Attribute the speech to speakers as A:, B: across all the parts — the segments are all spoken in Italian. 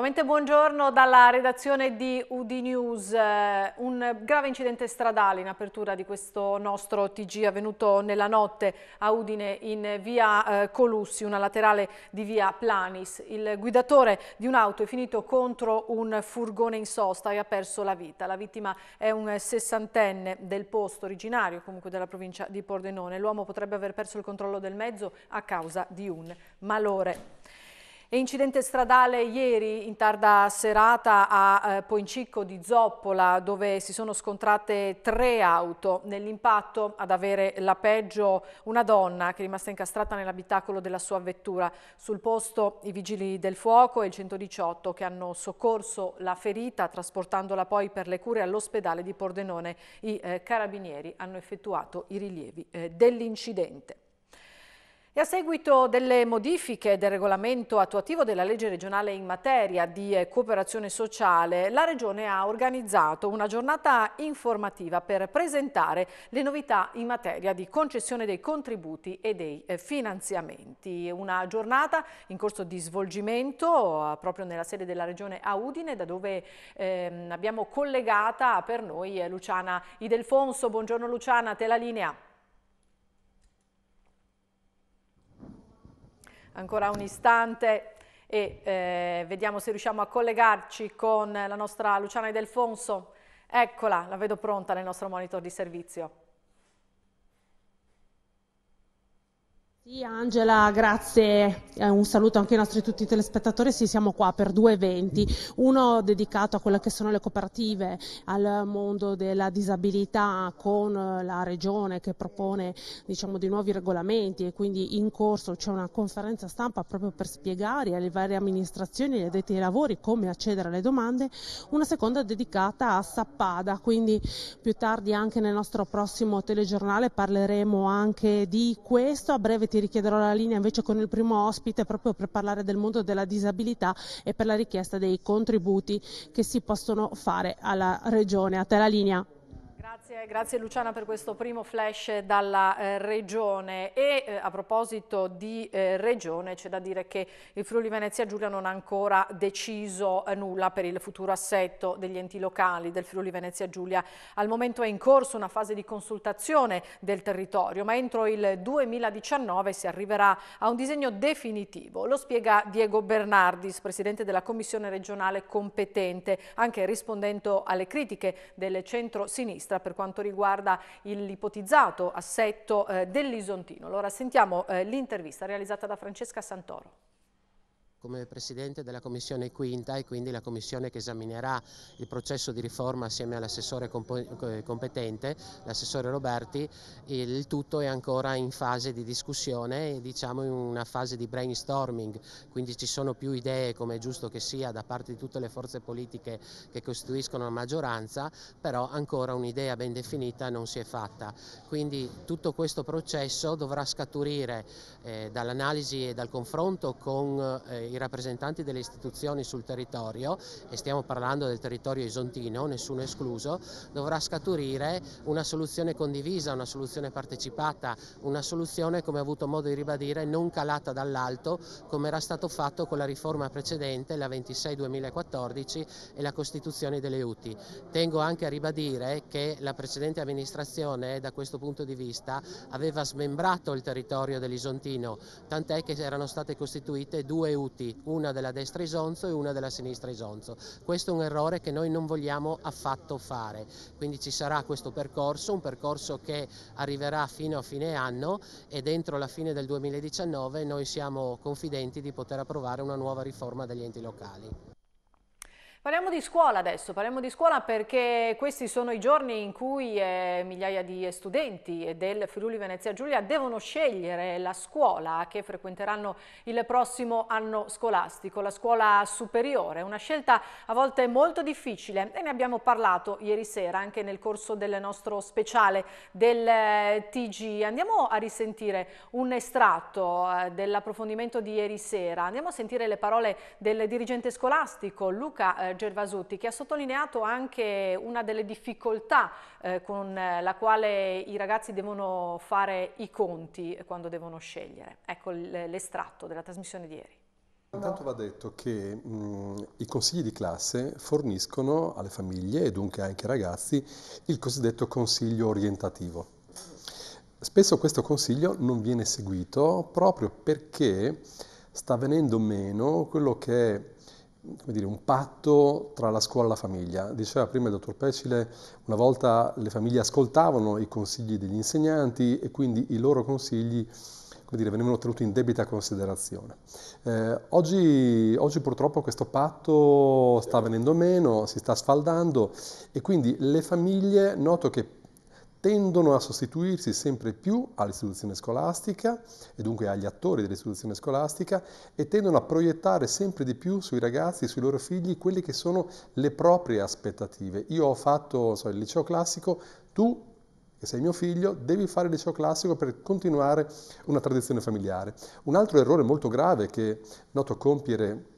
A: Nuovamente buongiorno dalla redazione di UD News. Eh, un grave incidente stradale in apertura di questo nostro TG avvenuto nella notte a Udine in via eh, Colussi, una laterale di via Planis. Il guidatore di un'auto è finito contro un furgone in sosta e ha perso la vita. La vittima è un sessantenne del posto originario comunque della provincia di Pordenone. L'uomo potrebbe aver perso il controllo del mezzo a causa di un malore. E incidente stradale ieri in tarda serata a eh, Poincicco di Zoppola dove si sono scontrate tre auto. Nell'impatto ad avere la peggio una donna che è rimasta incastrata nell'abitacolo della sua vettura. Sul posto i vigili del fuoco e il 118 che hanno soccorso la ferita trasportandola poi per le cure all'ospedale di Pordenone. I eh, carabinieri hanno effettuato i rilievi eh, dell'incidente. E a seguito delle modifiche del regolamento attuativo della legge regionale in materia di eh, cooperazione sociale, la Regione ha organizzato una giornata informativa per presentare le novità in materia di concessione dei contributi e dei eh, finanziamenti. Una giornata in corso di svolgimento eh, proprio nella sede della Regione a Udine, da dove ehm, abbiamo collegata per noi Luciana Idelfonso. Buongiorno Luciana, te la linea. ancora un istante e eh, vediamo se riusciamo a collegarci con la nostra Luciana Delfonso. Eccola, la vedo pronta nel nostro monitor di servizio.
B: Sì, Angela, grazie. Eh, un saluto anche ai nostri tutti i telespettatori. Sì, siamo qua per due eventi. Uno dedicato a quelle che sono le cooperative, al mondo della disabilità con eh, la regione che propone diciamo, dei nuovi regolamenti e quindi in corso c'è una conferenza stampa proprio per spiegare alle varie amministrazioni e addetti ai lavori come accedere alle domande. Una seconda dedicata a Sappada, quindi più tardi anche nel nostro prossimo telegiornale parleremo anche di questo. A breve ti richiederò la linea invece con il primo ospite proprio per parlare del mondo della disabilità e per la richiesta dei contributi che si possono fare alla Regione. A te la linea.
A: Grazie, grazie, Luciana per questo primo flash dalla eh, regione e eh, a proposito di eh, regione c'è da dire che il Friuli Venezia Giulia non ha ancora deciso eh, nulla per il futuro assetto degli enti locali del Friuli Venezia Giulia. Al momento è in corso una fase di consultazione del territorio ma entro il 2019 si arriverà a un disegno definitivo. Lo spiega Diego Bernardis, presidente della commissione regionale competente, anche rispondendo alle critiche del centro-sinistra per per quanto riguarda l'ipotizzato assetto eh, dell'Isontino. Allora sentiamo eh, l'intervista realizzata da Francesca Santoro
C: come Presidente della Commissione Quinta e quindi la Commissione che esaminerà il processo di riforma assieme all'assessore eh, competente, l'assessore Roberti, il tutto è ancora in fase di discussione, diciamo in una fase di brainstorming, quindi ci sono più idee come è giusto che sia da parte di tutte le forze politiche che costituiscono la maggioranza, però ancora un'idea ben definita non si è fatta. Quindi tutto questo processo dovrà scaturire eh, dall'analisi e dal confronto con eh, i rappresentanti delle istituzioni sul territorio, e stiamo parlando del territorio isontino, nessuno escluso, dovrà scaturire una soluzione condivisa, una soluzione partecipata, una soluzione, come ho avuto modo di ribadire, non calata dall'alto, come era stato fatto con la riforma precedente, la 26-2014 e la Costituzione delle UTI. Tengo anche a ribadire che la precedente amministrazione, da questo punto di vista, aveva smembrato il territorio dell'Isontino, tant'è che erano state costituite due UTI parti, una della destra Isonzo e una della sinistra Isonzo. Questo è un errore che noi non vogliamo affatto fare, quindi ci sarà questo percorso, un percorso che arriverà fino a fine anno e dentro la fine del 2019 noi siamo confidenti di poter approvare una nuova riforma degli enti locali.
A: Parliamo di scuola adesso, parliamo di scuola perché questi sono i giorni in cui eh, migliaia di studenti del Friuli Venezia Giulia devono scegliere la scuola che frequenteranno il prossimo anno scolastico, la scuola superiore, una scelta a volte molto difficile e ne abbiamo parlato ieri sera anche nel corso del nostro speciale del eh, TG. Andiamo a risentire un estratto eh, dell'approfondimento di ieri sera, andiamo a sentire le parole del dirigente scolastico Luca eh, eh, Gervasutti che ha sottolineato anche una delle difficoltà eh, con eh, la quale i ragazzi devono fare i conti quando devono scegliere. Ecco l'estratto della trasmissione di ieri.
D: Intanto va detto che mh, i consigli di classe forniscono alle famiglie e dunque anche ai ragazzi il cosiddetto consiglio orientativo. Spesso questo consiglio non viene seguito proprio perché sta venendo meno quello che è come dire, un patto tra la scuola e la famiglia. Diceva prima il dottor Pecile, una volta le famiglie ascoltavano i consigli degli insegnanti e quindi i loro consigli come dire, venivano tenuti in debita considerazione. Eh, oggi, oggi, purtroppo questo patto sta venendo meno, si sta sfaldando e quindi le famiglie noto che tendono a sostituirsi sempre più all'istituzione scolastica e dunque agli attori dell'istituzione scolastica e tendono a proiettare sempre di più sui ragazzi, sui loro figli, quelle che sono le proprie aspettative. Io ho fatto so, il liceo classico, tu che sei mio figlio, devi fare il liceo classico per continuare una tradizione familiare. Un altro errore molto grave che noto compiere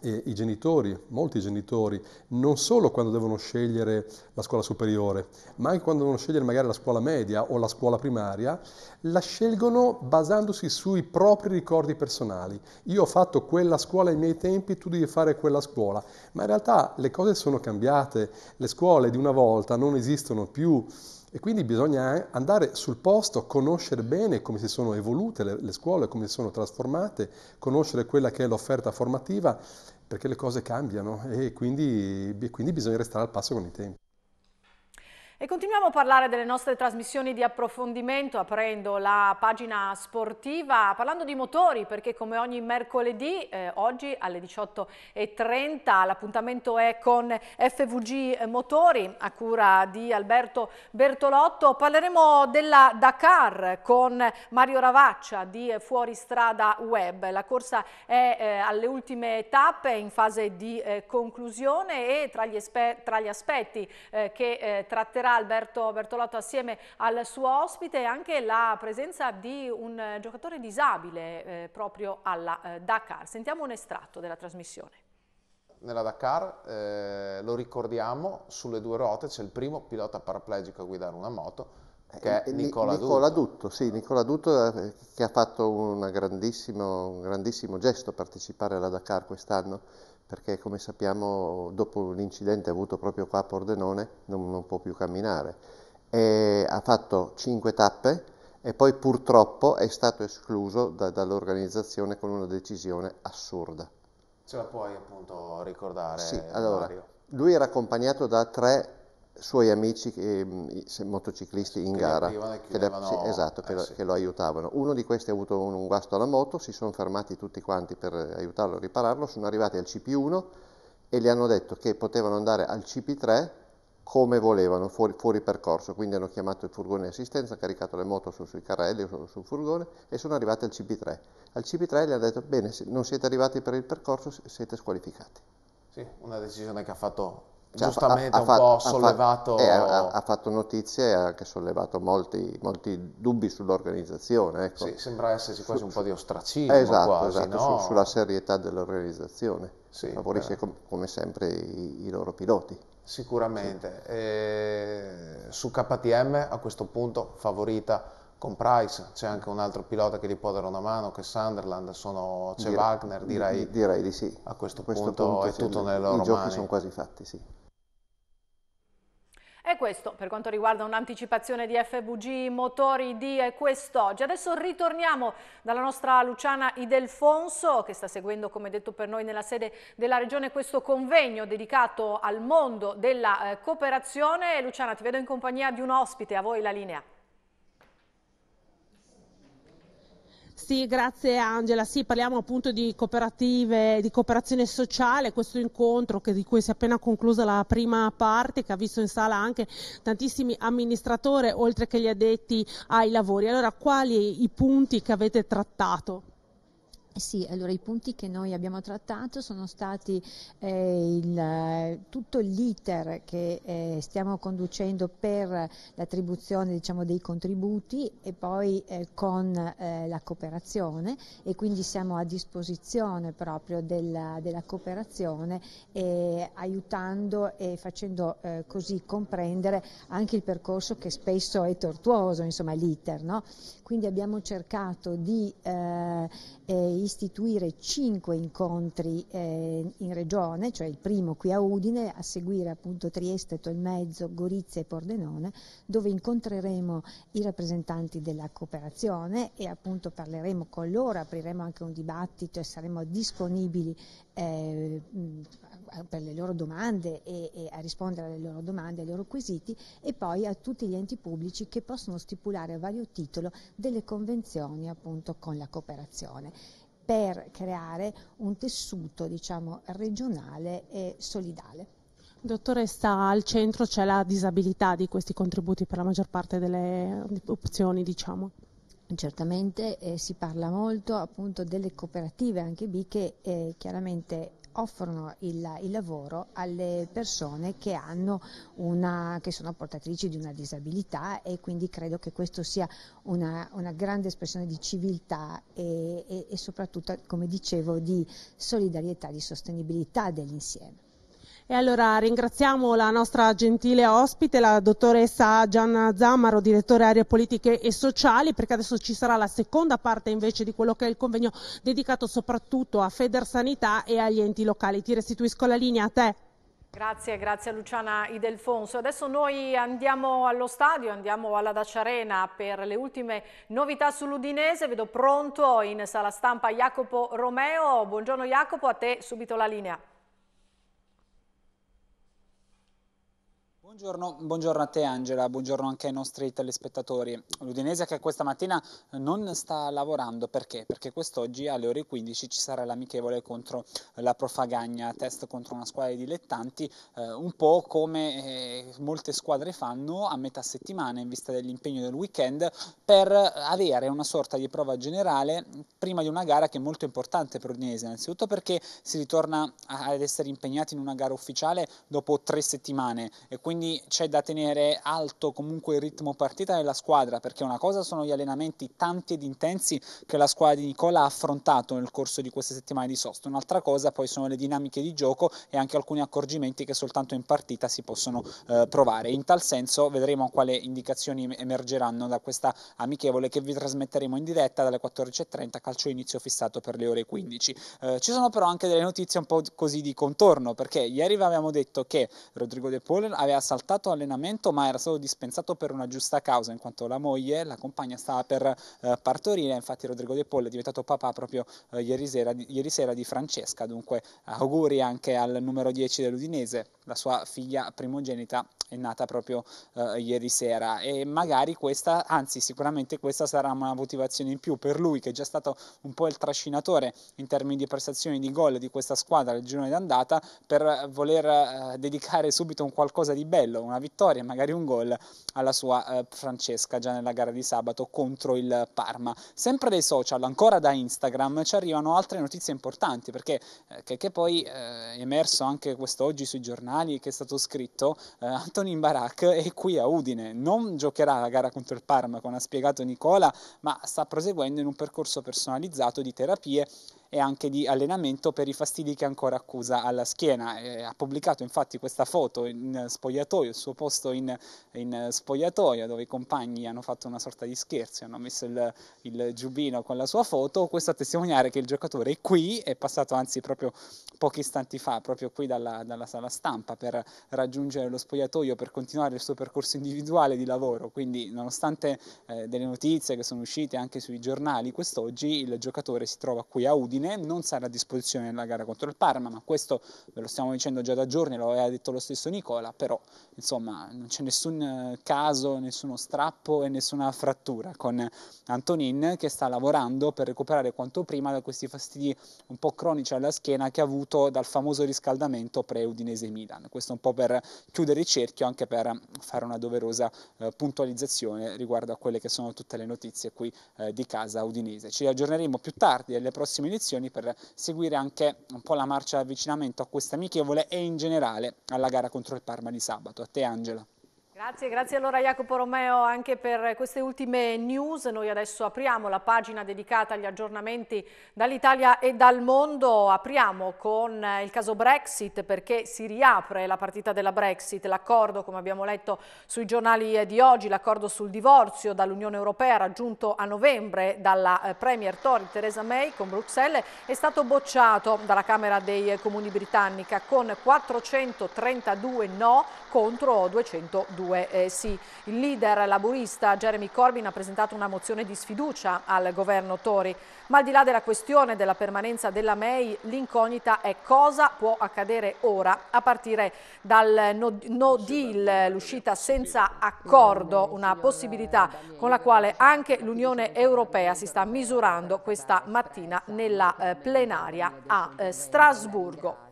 D: eh, i genitori, molti genitori, non solo quando devono scegliere la scuola superiore, ma anche quando devono scegliere magari la scuola media o la scuola primaria, la scelgono basandosi sui propri ricordi personali. Io ho fatto quella scuola ai miei tempi, tu devi fare quella scuola, ma in realtà le cose sono cambiate, le scuole di una volta non esistono più. E quindi bisogna andare sul posto, conoscere bene come si sono evolute le, le scuole, come si sono trasformate, conoscere quella che è l'offerta formativa, perché le cose cambiano e quindi, quindi bisogna restare al passo con i tempi.
A: E continuiamo a parlare delle nostre trasmissioni di approfondimento aprendo la pagina sportiva parlando di motori perché come ogni mercoledì eh, oggi alle 18.30 l'appuntamento è con FVG Motori a cura di Alberto Bertolotto. Parleremo della Dakar con Mario Ravaccia di Fuoristrada Web. La corsa è eh, alle ultime tappe in fase di eh, conclusione e tra gli, tra gli aspetti eh, che eh, tratterà Alberto Bertolotto assieme al suo ospite e anche la presenza di un eh, giocatore disabile eh, proprio alla eh, Dakar. Sentiamo un estratto della trasmissione
C: nella Dakar, eh, lo ricordiamo, sulle due ruote c'è il primo pilota paraplegico a guidare una moto, che è eh, eh, Nicola, Nicola Dutto.
E: Dutto. Sì, Nicola Dutto che ha fatto un grandissimo, un grandissimo gesto partecipare alla Dakar quest'anno, perché come sappiamo dopo l'incidente avuto proprio qua a Pordenone non, non può più camminare. E ha fatto cinque tappe e poi purtroppo è stato escluso da, dall'organizzazione con una decisione assurda.
C: Ce la puoi appunto ricordare? Sì, allora,
E: lui era accompagnato da tre suoi amici eh, motociclisti in che gara che, chiudevano... sì, esatto, eh, che, eh, lo, sì. che, lo aiutavano. Uno di questi ha avuto un, un guasto alla moto, si sono fermati tutti quanti per aiutarlo a ripararlo, sono arrivati al CP1 e gli hanno detto che potevano andare al CP3 come volevano, fuori, fuori percorso, quindi hanno chiamato il furgone di assistenza, caricato le moto su, sui carrelli o sul furgone e sono arrivati al CP3. Al CP3 gli hanno detto bene, se non siete arrivati per il percorso siete squalificati.
C: Sì, una decisione che ha fatto cioè, giustamente ha, ha, un po' sollevato... Ha, eh, ha,
E: ha, fatto notizie e ha anche sollevato molti, molti dubbi sull'organizzazione. Ecco. Sì,
C: sembra esserci quasi su, un po' di ostracismo esatto, quasi, esatto no? su, sulla
E: serietà dell'organizzazione. Sì, Favorisce eh. com, come sempre i, i, loro piloti.
C: Sicuramente. Sì. E, su KTM a questo punto favorita con Price, c'è anche un altro pilota che gli può dare una mano, che Sunderland, sono, c'è Wagner, direi,
E: direi di sì. A questo, a questo punto, punto, è tutto nelle loro mani. I giochi mani. sono
C: quasi fatti, sì.
A: E questo per quanto riguarda un'anticipazione di FVG, motori di quest'oggi. Adesso ritorniamo dalla nostra Luciana Idelfonso che sta seguendo come detto per noi nella sede della regione questo convegno dedicato al mondo della eh, cooperazione. Luciana ti vedo in compagnia di un ospite, a voi la linea. Sì,
B: grazie Angela. Sì, parliamo appunto di cooperative, di cooperazione sociale, questo incontro che, di cui si è appena conclusa la prima parte, che ha visto in sala anche tantissimi amministratori, oltre che gli addetti ai lavori. Allora, quali i punti che avete trattato?
F: Sì, allora i punti che noi abbiamo trattato sono stati eh, il, tutto l'iter che eh, stiamo conducendo per l'attribuzione diciamo, dei contributi e poi eh, con eh, la cooperazione e quindi siamo a disposizione proprio della, della cooperazione aiutando e facendo eh, così comprendere anche il percorso che spesso è tortuoso, insomma l'iter. No? Quindi abbiamo cercato di eh, istituire cinque incontri eh, in regione, cioè il primo qui a Udine, a seguire appunto Trieste, Tolmezzo, Gorizia e Pordenone, dove incontreremo i rappresentanti della cooperazione e appunto parleremo con loro, apriremo anche un dibattito e saremo disponibili eh, per le loro domande e, e, a rispondere alle loro domande, ai loro quesiti e poi a tutti gli enti pubblici che possono stipulare a vario titolo delle convenzioni appunto con la cooperazione per creare un tessuto diciamo, regionale e solidale.
B: Dottoressa, al centro c'è la disabilità di questi contributi per la
F: maggior parte delle opzioni, diciamo. Certamente eh, si parla molto appunto delle cooperative, anche B, che eh, chiaramente offrono il, il lavoro alle persone che, una, che, sono portatrici di una disabilità e quindi credo che questo sia una, una grande espressione di civiltà e, e, e soprattutto, come dicevo, di solidarietà, di sostenibilità dell'insieme. E allora ringraziamo la
B: nostra gentile ospite, la dottoressa Gianna Zammaro, direttore aree politiche e sociali, perché adesso ci sarà la seconda parte invece di quello che è il convegno dedicato soprattutto a Federsanità e agli enti locali. Ti restituisco la linea a te.
A: Grazie, grazie a Luciana Idelfonso. Adesso noi andiamo allo stadio, andiamo alla Dacia Arena per le ultime novità sull'Udinese. Vedo pronto in sala stampa Jacopo Romeo. Buongiorno Jacopo, a te subito la linea.
G: Buongiorno, buongiorno, a te Angela, buongiorno anche ai nostri telespettatori. L'Udinese che questa mattina non sta lavorando perché? Perché quest'oggi alle ore 15 ci sarà l'amichevole contro la Profagagna, test contro una squadra di dilettanti, eh, un po' come eh, molte squadre fanno a metà settimana in vista dell'impegno del weekend per avere una sorta di prova generale prima di una gara che è molto importante per l'Udinese, innanzitutto perché si ritorna ad essere impegnati in una gara ufficiale dopo tre settimane e quindi quindi c'è da tenere alto comunque il ritmo partita della squadra, perché una cosa sono gli allenamenti tanti ed intensi che la squadra di Nicola ha affrontato nel corso di queste settimane di sosta, un'altra cosa poi sono le dinamiche di gioco e anche alcuni accorgimenti che soltanto in partita si possono eh, provare. In tal senso vedremo quale indicazioni emergeranno da questa amichevole che vi trasmetteremo in diretta dalle 14.30, calcio inizio fissato per le ore 15. Eh, ci sono però anche delle notizie un po' così di contorno, perché ieri vi avevamo detto che Rodrigo De Paul aveva saltato allenamento ma era stato dispensato per una giusta causa in quanto la moglie, la compagna, stava per eh, partorire, infatti Rodrigo De Paul è diventato papà proprio eh, ieri, sera, di, ieri sera di Francesca, dunque auguri anche al numero 10 dell'Udinese, la sua figlia primogenita è nata proprio eh, ieri sera e magari questa, anzi sicuramente questa sarà una motivazione in più per lui che è già stato un po' il trascinatore in termini di prestazioni di gol di questa squadra il girone d'andata per voler eh, dedicare subito un qualcosa di bello, una vittoria, magari un gol alla sua eh, Francesca già nella gara di sabato contro il Parma. Sempre dai social, ancora da Instagram, ci arrivano altre notizie importanti perché eh, che, che poi eh, è emerso anche quest'oggi sui giornali che è stato scritto, eh, Anthony Barak è qui a Udine, non giocherà la gara contro il Parma, come ha spiegato Nicola, ma sta proseguendo in un percorso personalizzato di terapie e anche di allenamento per i fastidi che ancora accusa alla schiena. Eh, ha pubblicato infatti questa foto in spogliatoio, il suo posto in, in, spogliatoio dove i compagni hanno fatto una sorta di scherzo, hanno messo il, il giubino con la sua foto, questo a testimoniare che il giocatore è qui, è passato anzi proprio pochi istanti fa, proprio qui dalla, dalla sala stampa per raggiungere lo spogliatoio, per continuare il suo percorso individuale di lavoro, quindi nonostante eh, delle notizie che sono uscite anche sui giornali quest'oggi, il giocatore si trova qui a Udine fine non sarà a disposizione nella gara contro il Parma, ma questo ve lo stiamo dicendo già da giorni, lo aveva detto lo stesso Nicola, però insomma non c'è nessun eh, caso, nessuno strappo e nessuna frattura con Antonin che sta lavorando per recuperare quanto prima da questi fastidi un po' cronici alla schiena che ha avuto dal famoso riscaldamento pre-Udinese Milan. Questo un po' per chiudere il cerchio, anche per fare una doverosa eh, puntualizzazione riguardo a quelle che sono tutte le notizie qui eh, di casa udinese. Ci aggiorneremo più tardi alle prossime edizioni condizioni per seguire anche un po' la marcia d'avvicinamento a questa amichevole e in generale alla gara contro il Parma di sabato. A te Angela.
A: Grazie, grazie allora Jacopo Romeo anche per queste ultime news. Noi adesso apriamo la pagina dedicata agli aggiornamenti dall'Italia e dal mondo. Apriamo con il caso Brexit perché si riapre la partita della Brexit, l'accordo come abbiamo letto sui giornali di oggi, l'accordo sul divorzio dall'Unione Europea raggiunto a novembre dalla eh, Premier Tory Theresa May con Bruxelles è stato bocciato dalla Camera dei Comuni britannica con 432 no contro 202. 2. Eh, sì. Il leader laburista Jeremy Corbyn ha presentato una mozione di sfiducia al governo Tory, ma al di là della questione della permanenza della May, l'incognita è cosa può accadere ora a partire dal no, no deal, l'uscita senza accordo, una possibilità con la quale anche l'Unione Europea si sta misurando questa mattina nella eh, plenaria a eh, Strasburgo.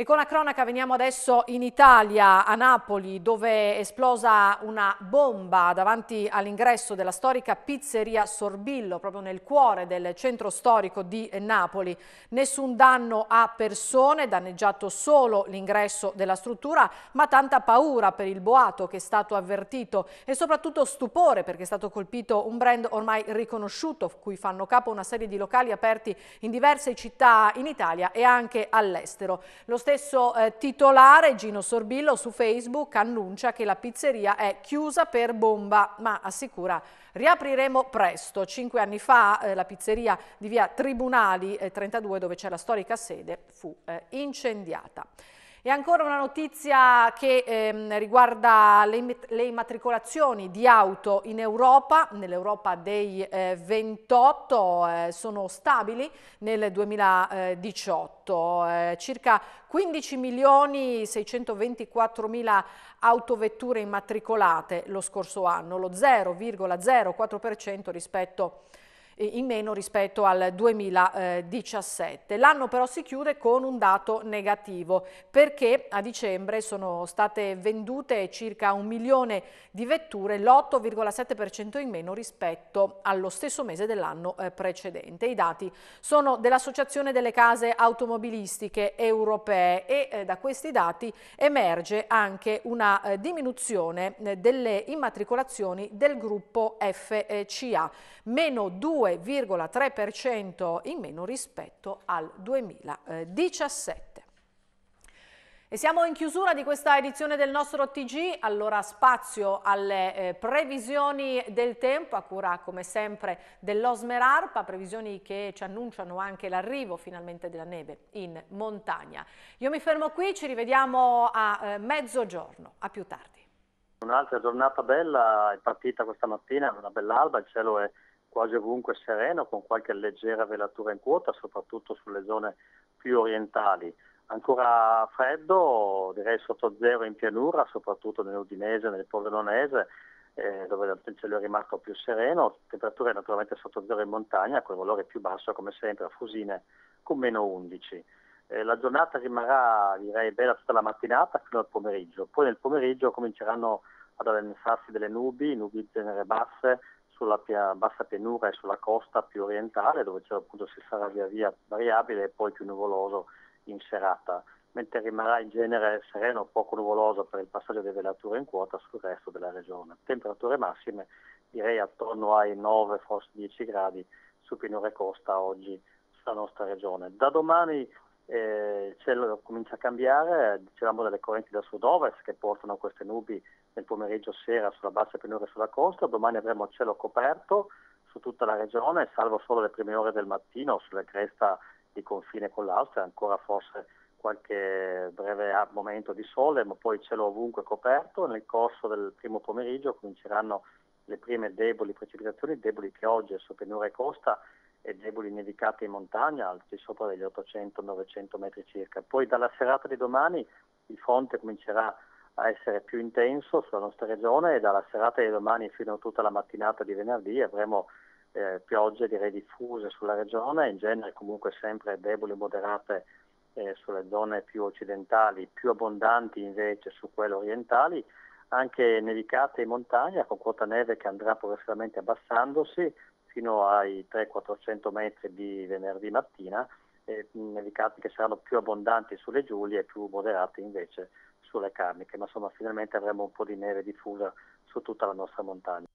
A: E con la cronaca veniamo adesso in Italia, a Napoli, dove è esplosa una bomba davanti all'ingresso della storica pizzeria Sorbillo, proprio nel cuore del centro storico di Napoli. Nessun danno a persone, danneggiato solo l'ingresso della struttura, ma tanta paura per il boato che è stato avvertito e soprattutto stupore perché è stato colpito un brand ormai riconosciuto, cui fanno capo una serie di locali aperti in diverse città in Italia e anche all'estero. Lo stesso eh, titolare, Gino Sorbillo, su Facebook annuncia che la pizzeria è chiusa per bomba, ma assicura riapriremo presto. Cinque anni fa eh, la pizzeria di via Tribunali eh, 32, dove c'è la storica sede, fu eh, incendiata. E ancora una notizia che ehm, riguarda le, le, immatricolazioni di auto in Europa, nell'Europa dei eh, 28 eh, sono stabili nel 2018, eh, circa 15 milioni 624 mila autovetture immatricolate lo scorso anno, lo 0,04% rispetto a eh, in meno rispetto al 2017. L'anno però si chiude con un dato negativo perché a dicembre sono state vendute circa un milione di vetture, l'8,7% in meno rispetto allo stesso mese dell'anno eh, precedente. I dati sono dell'Associazione delle Case Automobilistiche Europee e eh, da questi dati emerge anche una diminuzione delle immatricolazioni del gruppo FCA, meno 2 2,3% in meno rispetto al 2017. E siamo in chiusura di questa edizione del nostro TG, allora spazio alle eh, previsioni del tempo a cura come sempre dell'Osmer Arpa, previsioni che ci annunciano anche l'arrivo finalmente della neve in montagna. Io mi fermo qui, ci rivediamo a eh, mezzogiorno, a più tardi.
H: Un'altra giornata bella, è partita questa mattina, una bella alba, il cielo è quasi ovunque sereno con qualche leggera velatura in quota, soprattutto sulle zone più orientali. Ancora freddo, direi sotto zero in pianura, soprattutto nell'Udinese, nel Pordenonese, eh, dove il cielo è rimasto più sereno, temperature naturalmente sotto zero in montagna, con il valore più basso come sempre a Fusine con meno 11. Eh, la giornata rimarrà direi bella tutta la mattinata fino al pomeriggio, poi nel pomeriggio cominceranno ad avanzarsi delle nubi, nubi di genere basse, sulla pia, bassa pianura e sulla costa più orientale dove c'è appunto si sarà via via variabile e poi più nuvoloso in serata, mentre rimarrà in genere sereno o poco nuvoloso per il passaggio delle velature in quota sul resto della regione. Temperature massime direi attorno ai 9 forse 10 gradi su pianura e costa oggi sulla nostra regione. Da domani eh, il cielo comincia a cambiare, dicevamo delle correnti da sud-ovest che portano queste nubi nel pomeriggio sera sulla bassa pianura e sulla costa, domani avremo cielo coperto su tutta la regione, salvo solo le prime ore del mattino sulla cresta di confine con l'Austria, ancora forse qualche breve momento di sole, ma poi cielo ovunque coperto. Nel corso del primo pomeriggio cominceranno le prime deboli precipitazioni, deboli piogge su pianura e costa e deboli nevicate in montagna, al di sopra degli 800-900 metri circa. Poi dalla serata di domani il fronte comincerà a essere più intenso sulla nostra regione e dalla serata di domani fino a tutta la mattinata di venerdì avremo eh, piogge direi diffuse sulla regione, in genere comunque sempre deboli e moderate eh, sulle zone più occidentali, più abbondanti invece su quelle orientali, anche nevicate in montagna con quota neve che andrà progressivamente abbassandosi fino ai 300-400 metri di venerdì mattina, eh, nevicate che saranno più abbondanti sulle Giulie e più moderate invece sulle Carniche, ma insomma finalmente avremo un po' di neve diffusa su tutta la nostra montagna.